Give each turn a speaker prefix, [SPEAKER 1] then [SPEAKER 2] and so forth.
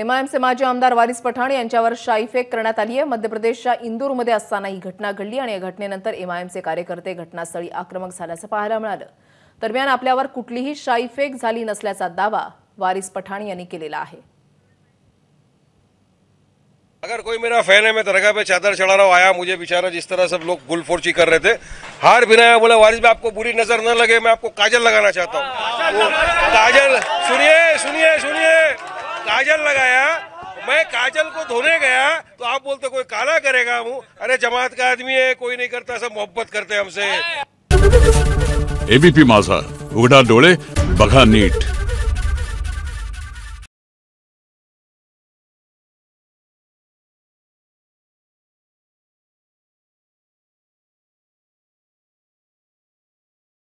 [SPEAKER 1] एमआयएमचे माजी आमदार वारिस पठाण यांच्यावर फेक करण्यात आली आहे मध्य प्रदेशच्या इंदूरमध्ये असताना ही घटना घडली आणि या घटनेनंतर एमआयएमचे कार्यकर्ते घटनास्थळी आक्रमक झाल्याचं पाहायला मिळालं दरम्यान आपल्यावर कुठलीही फेक झाली नसल्याचा दावा वारिस पठाण यांनी केलेला आहे
[SPEAKER 2] अगर कोई मेरा फैन है मैं दरगाह पे चादर चढ़ा रहा हूँ आया मुझे बेचारा जिस तरह सब लोग गुलफोर्ची कर रहे थे हार बिना बोला वारिस में आपको बुरी नजर न लगे मैं आपको काजल लगाना चाहता हूँ काजल काजल लगाया
[SPEAKER 3] मैं काजल को
[SPEAKER 2] धोने गया तो आप बोलते कोई काला करेगा हूँ अरे जमात का आदमी है कोई नहीं करता सब मोहब्बत करते हमसे
[SPEAKER 3] एबीपी माझा
[SPEAKER 4] उगड़ा डोले बघा नीट